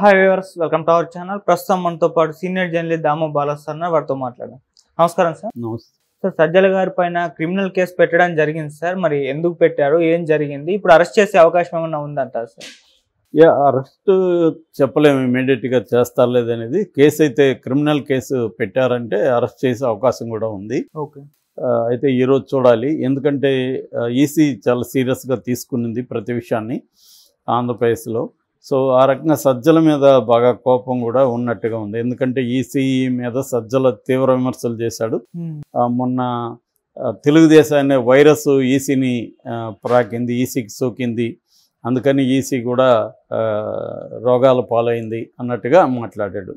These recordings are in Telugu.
Hi viewers welcome to our channel ప్రస్తుతం మనతో పాటు సీనియర్ జర్నలిస్ట్ దామో బాలస్వామి వారితో మాట్లాడాం నమస్కారం సార్ నమస్తే సార్ సజ్జల గారి పైన క్రిమినల్ కేసు పెట్టడం జరిగింది సార్ మరి ఎందుకు పెట్టారు ఏం జరిగింది ఇప్పుడు అరెస్ట్ చేసే అవకాశం ఏమన్నా ఉందంట సార్ యా అరెస్ట్ చెప్పలేము ఇమీడియట్గా చేస్తారు లేదనేది కేసు అయితే క్రిమినల్ కేసు పెట్టారంటే అరెస్ట్ చేసే అవకాశం కూడా ఉంది ఓకే అయితే ఈరోజు చూడాలి ఎందుకంటే ఈసీ e చాలా సీరియస్గా తీసుకునింది ప్రతి విషయాన్ని ఆంధ్రప్రదేశ్లో సో ఆ రకంగా సజ్జల మీద బాగా కోపం కూడా ఉన్నట్టుగా ఉంది ఎందుకంటే ఈసీఈ మీద సజ్జల తీవ్ర విమర్శలు చేశాడు మొన్న తెలుగుదేశాన్ని వైరస్ ఈసీని ప్రాకింది ఈసీకి సోకింది అందుకని ఈసీ కూడా రోగాల పాలైంది అన్నట్టుగా మాట్లాడాడు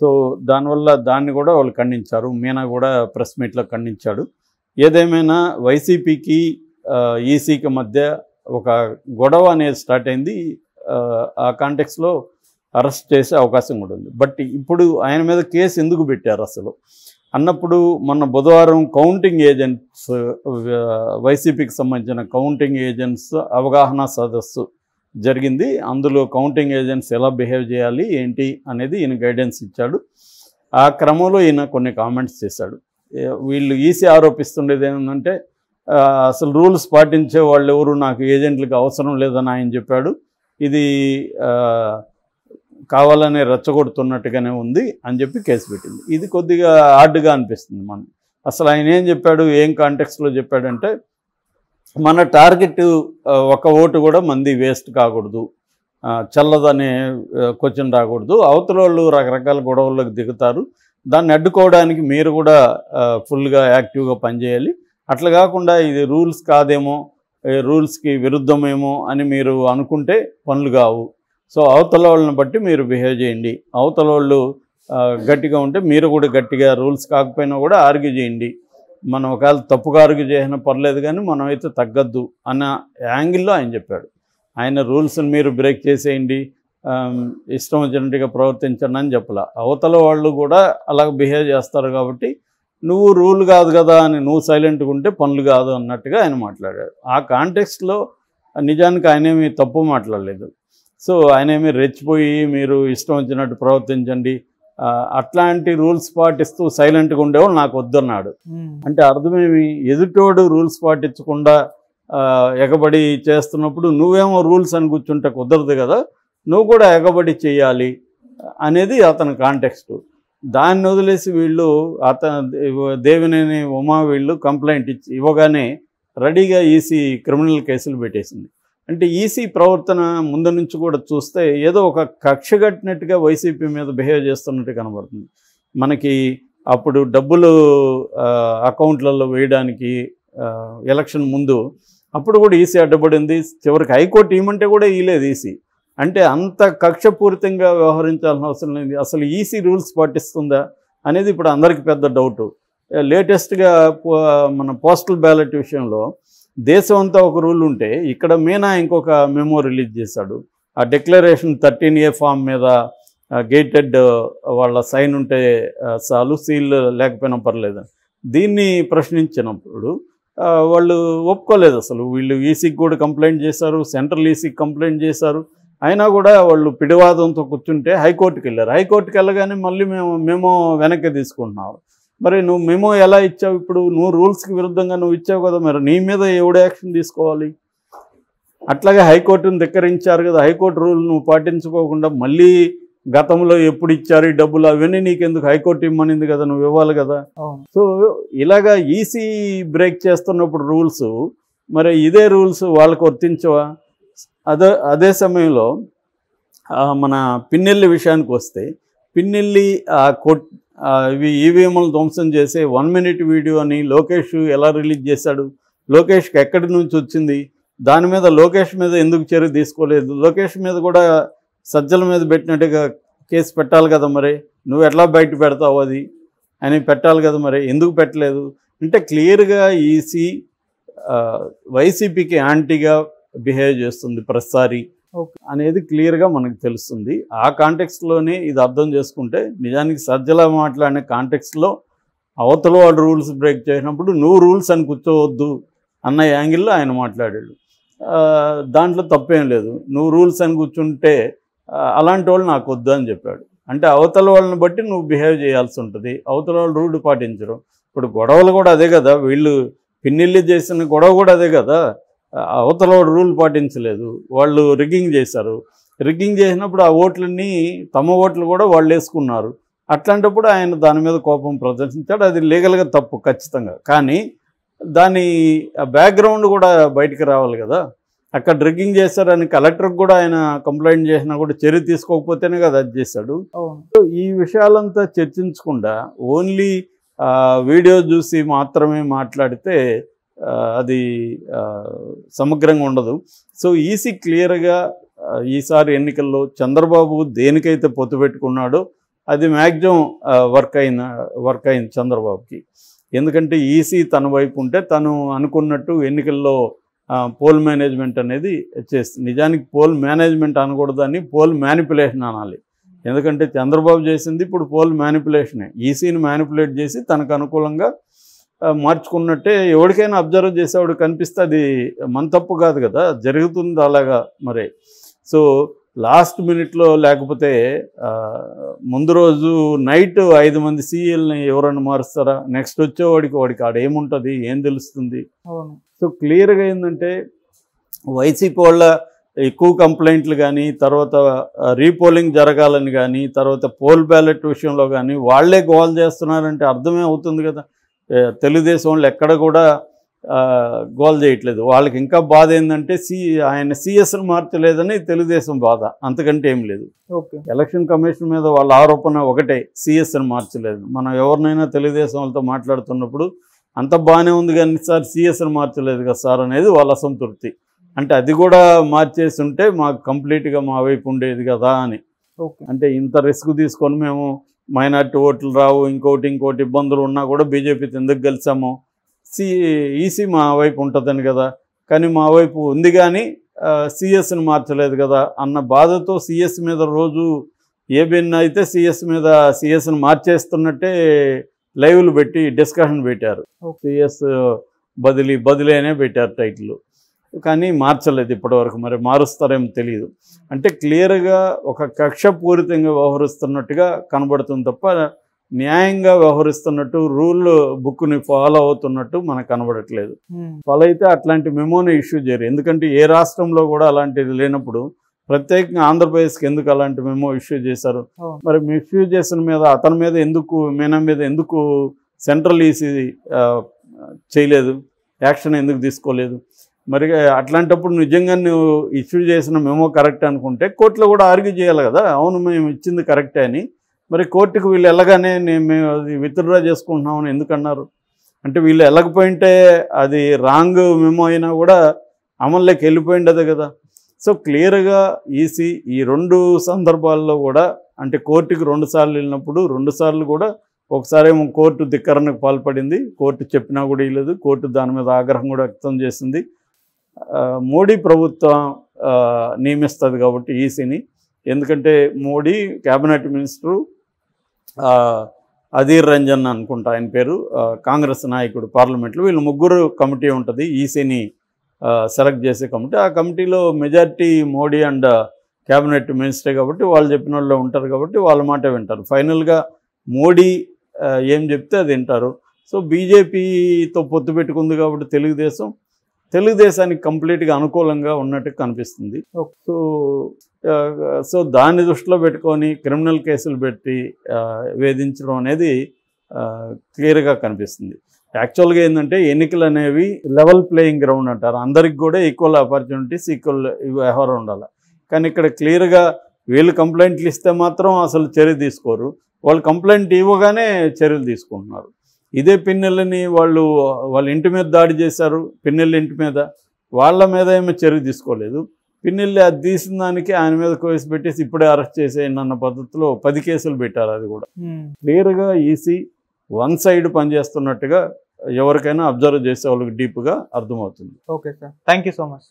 సో దానివల్ల దాన్ని కూడా వాళ్ళు ఖండించారు మీనా కూడా ప్రెస్ మీట్లో ఖండించాడు ఏదేమైనా వైసీపీకి ఈసీకి మధ్య ఒక గొడవ అనేది స్టార్ట్ అయింది ఆ కాంటెక్స్లో అరెస్ట్ చేసే అవకాశం కూడా ఉంది బట్ ఇప్పుడు ఆయన మీద కేసు ఎందుకు పెట్టారు అసలు అన్నప్పుడు మొన్న బుధవారం కౌంటింగ్ ఏజెంట్స్ వైసీపీకి సంబంధించిన కౌంటింగ్ ఏజెంట్స్ అవగాహన సదస్సు జరిగింది అందులో కౌంటింగ్ ఏజెంట్స్ ఎలా బిహేవ్ చేయాలి ఏంటి అనేది ఈయన గైడెన్స్ ఇచ్చాడు ఆ క్రమంలో ఈయన కొన్ని కామెంట్స్ చేశాడు వీళ్ళు ఈసీ ఆరోపిస్తుండేది ఏంటంటే అసలు రూల్స్ పాటించే వాళ్ళు ఎవరు నాకు ఏజెంట్లకు అవసరం లేదని ఆయన చెప్పాడు ఇది కావాలనే రెచ్చగొడుతున్నట్టుగానే ఉంది అని చెప్పి కేసు పెట్టింది ఇది కొద్దిగా హార్డ్గా అనిపిస్తుంది మనం అసలు ఆయన ఏం చెప్పాడు ఏం కాంటెక్స్లో చెప్పాడంటే మన టార్గెట్ ఒక ఓటు కూడా మంది వేస్ట్ కాకూడదు చల్లదనే క్వశ్చన్ రాకూడదు అవతల వాళ్ళు రకరకాల గొడవలకు దిగుతారు దాన్ని అడ్డుకోవడానికి మీరు కూడా ఫుల్గా యాక్టివ్గా పనిచేయాలి అట్లా కాకుండా ఇది రూల్స్ కాదేమో రూల్స్కి విరుద్ధమేమో అని మీరు అనుకుంటే పనులు కావు సో అవతల వాళ్ళని బట్టి మీరు బిహేవ్ చేయండి అవతల వాళ్ళు గట్టిగా ఉంటే మీరు కూడా గట్టిగా రూల్స్ కాకపోయినా కూడా ఆర్గ్యూ చేయండి మనం ఒకవేళ తప్పుగా ఆర్గ్యూ చేసినా పర్లేదు కానీ మనం అయితే తగ్గద్దు అన్న యాంగిల్లో ఆయన చెప్పాడు ఆయన రూల్స్ని మీరు బ్రేక్ చేసేయండి ఇష్టం వచ్చినట్టుగా ప్రవర్తించండి అని చెప్పాల అవతల వాళ్ళు కూడా అలా బిహేవ్ చేస్తారు కాబట్టి నువ్వు రూల్ కాదు కదా అని నువ్వు సైలెంట్గా ఉంటే పనులు కాదు అన్నట్టుగా ఆయన మాట్లాడాడు ఆ కాంటెక్స్ట్లో నిజానికి ఆయనేమి తప్పు మాట్లాడలేదు సో ఆయనేమి రెచ్చిపోయి మీరు ఇష్టం వచ్చినట్టు ప్రవర్తించండి అట్లాంటి రూల్స్ పాటిస్తూ సైలెంట్గా ఉండేవాడు నాకు వద్దన్నాడు hmm. అంటే అర్థమేమి ఎదుటోడు రూల్స్ పాటించకుండా ఎగబడి చేస్తున్నప్పుడు నువ్వేమో రూల్స్ అని కూర్చుంటే కుదరదు కదా నువ్వు కూడా ఎగబడి చేయాలి అనేది అతని కాంటెక్స్ట్ దాన్ని వదిలేసి వీళ్ళు అతను దేవినేని ఉమా వీళ్ళు కంప్లైంట్ ఇచ్చి ఇవ్వగానే రెడీగా ఈసీ క్రిమినల్ కేసులు పెట్టేసింది అంటే ఈసీ ప్రవర్తన ముందు నుంచి కూడా చూస్తే ఏదో ఒక కక్ష కట్టినట్టుగా వైసీపీ మీద బిహేవ్ చేస్తున్నట్టు కనబడుతుంది మనకి అప్పుడు డబ్బులు అకౌంట్లలో వేయడానికి ఎలక్షన్ ముందు అప్పుడు కూడా ఈసీ అడ్డపడింది చివరికి హైకోర్టు ఏమంటే కూడా ఈలేదు ఈసీ అంటే అంత కక్షపూరితంగా వ్యవహరించాల్సిన అవసరం లేదు అసలు ఈసీ రూల్స్ పాటిస్తుందా అనేది ఇప్పుడు అందరికీ పెద్ద డౌట్ లేటెస్ట్గా మన పోస్టల్ బ్యాలెట్ విషయంలో దేశం అంతా ఒక రూల్ ఉంటే ఇక్కడ మీనా ఇంకొక మెమో రిలీజ్ చేశాడు ఆ డిక్లరేషన్ థర్టీన్ ఏ ఫామ్ మీద గేటెడ్ వాళ్ళ సైన్ ఉంటే చాలు సీల్ లేకపోయినా పర్లేదు దీన్ని ప్రశ్నించినప్పుడు వాళ్ళు ఒప్పుకోలేదు అసలు వీళ్ళు ఈసీకి కూడా కంప్లైంట్ చేశారు సెంట్రల్ ఈసీకి కంప్లైంట్ చేశారు అయినా కూడా వాళ్ళు పిడివాదంతో కూర్చుంటే హైకోర్టుకి వెళ్ళారు హైకోర్టుకి వెళ్ళగానే మళ్ళీ మేము మేము వెనక్కి తీసుకుంటున్నాం మరి నువ్వు మేము ఎలా ఇచ్చావు ఇప్పుడు నువ్వు రూల్స్కి విరుద్ధంగా నువ్వు ఇచ్చావు కదా మరి నీ మీద ఎవడ యాక్షన్ తీసుకోవాలి అట్లాగే హైకోర్టును ధిక్కరించారు కదా హైకోర్టు రూల్ నువ్వు పాటించుకోకుండా మళ్ళీ గతంలో ఎప్పుడు ఇచ్చారు డబ్బులు అవన్నీ నీకెందుకు హైకోర్టు ఇమ్మనింది కదా నువ్వు ఇవ్వాలి కదా సో ఇలాగా ఈసీ బ్రేక్ చేస్తున్నప్పుడు రూల్స్ మరి ఇదే రూల్స్ వాళ్ళకు వర్తించవా అదే అదే సమయంలో మన పిన్నెల్లి విషయానికి వస్తే పిన్నెల్లి కోట్ ఇవి ఈవీఎంలు ధ్వంసం చేసే వన్ మినిట్ వీడియో అని లోకేష్ ఎలా రిలీజ్ చేశాడు లోకేష్కి ఎక్కడి నుంచి వచ్చింది దాని మీద లోకేష్ మీద ఎందుకు చర్య తీసుకోలేదు లోకేష్ మీద కూడా సజ్జల మీద పెట్టినట్టుగా కేసు పెట్టాలి కదా మరి నువ్వు ఎట్లా బయట పెడతావు అది అని పెట్టాలి కదా మరి ఎందుకు పెట్టలేదు అంటే క్లియర్గా ఈసీ వైసీపీకి యాంటీగా బిహేవ్ చేస్తుంది ప్రతిసారి అనేది క్లియర్గా మనకు తెలుస్తుంది ఆ కాంటెక్స్లోనే ఇది అర్థం చేసుకుంటే నిజానికి సజ్జలా మాట్లాడే కాంటెక్స్లో అవతల వాడు రూల్స్ బ్రేక్ చేసినప్పుడు నువ్వు రూల్స్ అని కూర్చోవద్దు అన్న యాంగిల్లో ఆయన మాట్లాడాడు దాంట్లో తప్పేం లేదు నువ్వు రూల్స్ అని కూర్చుంటే అలాంటి వాళ్ళు నాకు వద్దు అని చెప్పాడు అంటే అవతల వాళ్ళని బట్టి నువ్వు బిహేవ్ చేయాల్సి ఉంటుంది అవతల వాళ్ళు రూల్ పాటించరు ఇప్పుడు గొడవలు కూడా అదే కదా వీళ్ళు పిన్నిళ్ళు చేసిన గొడవ కూడా అదే కదా అవతల రూల్ పాటించలేదు వాళ్ళు రిగ్గింగ్ చేశారు రిగ్గింగ్ చేసినప్పుడు ఆ ఓట్లన్నీ తమ ఓట్లు కూడా వాళ్ళు వేసుకున్నారు అట్లాంటప్పుడు ఆయన దాని మీద కోపం ప్రదర్శించాడు అది లీగల్గా తప్పు ఖచ్చితంగా కానీ దాని బ్యాక్గ్రౌండ్ కూడా బయటికి రావాలి కదా అక్కడ డ్రిగ్గింగ్ చేశారని కలెక్టర్కి కూడా ఆయన కంప్లైంట్ చేసినా కూడా చర్య తీసుకోకపోతేనే కదా అది చేశాడు ఈ విషయాలంతా చర్చించకుండా ఓన్లీ వీడియో చూసి మాత్రమే మాట్లాడితే అది సమగ్రంగా ఉండదు సో ఈసీ క్లియర్గా ఈసారి ఎన్నికల్లో చంద్రబాబు దేనికైతే పొత్తు పెట్టుకున్నాడో అది మ్యాక్సిమం వర్క్ అయిన వర్క్ అయింది చంద్రబాబుకి ఎందుకంటే ఈసీ తన వైపు ఉంటే తను అనుకున్నట్టు ఎన్నికల్లో పోల్ మేనేజ్మెంట్ అనేది చేస్తుంది నిజానికి పోల్ మేనేజ్మెంట్ అనకూడదని పోల్ మ్యానిపులేషన్ అనాలి ఎందుకంటే చంద్రబాబు చేసింది ఇప్పుడు పోల్ మ్యానిపులేషనే ఈసీని మ్యానిపులేట్ చేసి తనకు అనుకూలంగా మార్చుకున్నట్టే ఎవరికైనా అబ్జర్వ్ చేసేవాడు కనిపిస్తే అది మన తప్పు కాదు కదా జరుగుతుంది అలాగా మరి సో లాస్ట్ మినిట్లో లేకపోతే ముందు రోజు నైట్ ఐదు మంది సీఎల్ని ఎవరన్నా మారుస్తారా నెక్స్ట్ వచ్చేవాడికి వాడికి ఆడేముంటుంది ఏం తెలుస్తుంది సో క్లియర్గా ఏంటంటే వైసీపీ వాళ్ళ ఎక్కువ కంప్లైంట్లు కానీ తర్వాత రీపోలింగ్ జరగాలని కానీ తర్వాత పోల్ బ్యాలెట్ విషయంలో కానీ వాళ్లే గోల్ చేస్తున్నారంటే అర్థమే అవుతుంది కదా తెలుగుదేశం వాళ్ళు ఎక్కడ కూడా గోల్ చేయట్లేదు వాళ్ళకి ఇంకా బాధ ఏంటంటే సి ఆయన సిఎస్ను మార్చలేదని తెలుగుదేశం బాధ అంతకంటే ఏం లేదు ఎలక్షన్ కమిషన్ మీద వాళ్ళ ఆరోపణ ఒకటే సిఎస్ను మార్చలేదు మనం ఎవరినైనా తెలుగుదేశం వాళ్ళతో మాట్లాడుతున్నప్పుడు అంత బాగానే ఉంది కానీ సార్ సిఎస్ను మార్చలేదు కదా సార్ అనేది వాళ్ళ అసంతృప్తి అంటే అది కూడా మార్చేసి ఉంటే మాకు కంప్లీట్గా మా వైపు ఉండేది కదా అని అంటే ఇంత రిస్క్ తీసుకొని మేము మైనార్టీ ఓట్లు రావు ఇంకోటి ఇంకోటి ఇబ్బందులు ఉన్నా కూడా బీజేపీతో ఎందుకు గెలిచాము సి ఈసీ మా వైపు ఉంటుందని కదా కానీ మా వైపు ఉంది కానీ సిఎస్ని మార్చలేదు కదా అన్న బాధతో సిఎస్ మీద రోజు ఏ అయితే సిఎస్ మీద సిఎస్ని మార్చేస్తున్నట్టే లైవ్లు పెట్టి డిస్కషన్ పెట్టారు సిఎస్ బదిలీ బదిలీ అనే పెట్టారు టైటిల్ కానీ మార్చలేదు ఇప్పటివరకు మరి మారుస్తారేమో తెలియదు అంటే క్లియర్గా ఒక పూరితంగా వ్యవహరిస్తున్నట్టుగా కనబడుతుంది తప్ప న్యాయంగా వ్యవహరిస్తున్నట్టు రూల్ బుక్ని ఫాలో అవుతున్నట్టు మనకు కనబడట్లేదు ఫాలో అయితే అట్లాంటి మెమోని ఇష్యూ చేయరు ఎందుకంటే ఏ రాష్ట్రంలో కూడా అలాంటిది లేనప్పుడు ప్రత్యేకంగా ఆంధ్రప్రదేశ్కి ఎందుకు అలాంటి మెమో ఇష్యూ చేశారు మరి ఇష్యూ చేసిన మీద అతని మీద ఎందుకు మీనా మీద ఎందుకు సెంట్రల్ ఈసీ చేయలేదు యాక్షన్ ఎందుకు తీసుకోలేదు మరి అట్లాంటప్పుడు నిజంగా నువ్వు ఇష్యూ చేసిన మేమో కరెక్ట్ అనుకుంటే కోర్టులో కూడా ఆర్గ్యూ చేయాలి కదా అవును మేము ఇచ్చింది కరెక్టే అని మరి కోర్టుకు వీళ్ళు నేను మేము అది విత్డ్రా చేసుకుంటున్నామని ఎందుకన్నారు అంటే వీళ్ళు ఎలాగపోయింటే అది రాంగ్ మేమో అయినా కూడా అమల్లోకి అదే కదా సో క్లియర్గా ఈసీ ఈ రెండు సందర్భాల్లో కూడా అంటే కోర్టుకి రెండు సార్లు వెళ్ళినప్పుడు రెండు సార్లు కూడా ఒకసారి కోర్టు ధిక్కరణకు పాల్పడింది కోర్టు చెప్పినా కూడా ఇవ్వలేదు కోర్టు దాని మీద ఆగ్రహం కూడా వ్యక్తం చేసింది మోడీ ప్రభుత్వం నియమిస్తుంది కాబట్టి ఈసీని ఎందుకంటే మోడీ క్యాబినెట్ మినిస్టరు అధీర్ రంజన్ అనుకుంటా ఆయన పేరు కాంగ్రెస్ నాయకుడు పార్లమెంట్లో వీళ్ళు ముగ్గురు కమిటీ ఉంటుంది ఈసీని సెలెక్ట్ చేసే కమిటీ ఆ కమిటీలో majority Modi and cabinet minister కాబట్టి వాళ్ళు చెప్పిన వాళ్ళు ఉంటారు కాబట్టి వాళ్ళ మాట వింటారు ఫైనల్గా మోడీ ఏం చెప్తే అది వింటారు సో బీజేపీతో పొత్తు పెట్టుకుంది కాబట్టి తెలుగుదేశం తెలుగుదేశానికి కంప్లీట్గా అనుకూలంగా ఉన్నట్టు కనిపిస్తుంది సో సో దాన్ని దృష్టిలో పెట్టుకొని క్రిమినల్ కేసులు పెట్టి వేధించడం అనేది క్లియర్గా కనిపిస్తుంది యాక్చువల్గా ఏంటంటే ఎన్నికలు అనేవి లెవెల్ ప్లేయింగ్ గ్రౌండ్ అంటారు అందరికి కూడా ఈక్వల్ ఆపర్చునిటీస్ ఈక్వల్ వ్యవహారం ఉండాలి కానీ ఇక్కడ క్లియర్గా వీళ్ళు కంప్లైంట్లు ఇస్తే మాత్రం అసలు చర్య తీసుకోరు వాళ్ళు కంప్లైంట్ ఇవ్వగానే చర్యలు తీసుకుంటున్నారు ఇదే పిన్నెల్లని వాళ్ళు వాళ్ళ ఇంటి మీద దాడి చేశారు పిన్నెల్లి ఇంటి మీద వాళ్ళ మీద ఏమో చర్య తీసుకోలేదు పిన్నెల్లి అది తీసిన దానికి ఆయన మీద కోసి పెట్టేసి ఇప్పుడే అరెస్ట్ చేసేయండి అన్న పద్ధతిలో పది కేసులు పెట్టారు అది కూడా క్లియర్గా ఈసీ వన్ సైడ్ పనిచేస్తున్నట్టుగా ఎవరికైనా అబ్జర్వ్ చేసే వాళ్ళకి డీప్గా అర్థమవుతుంది okay sir thank so much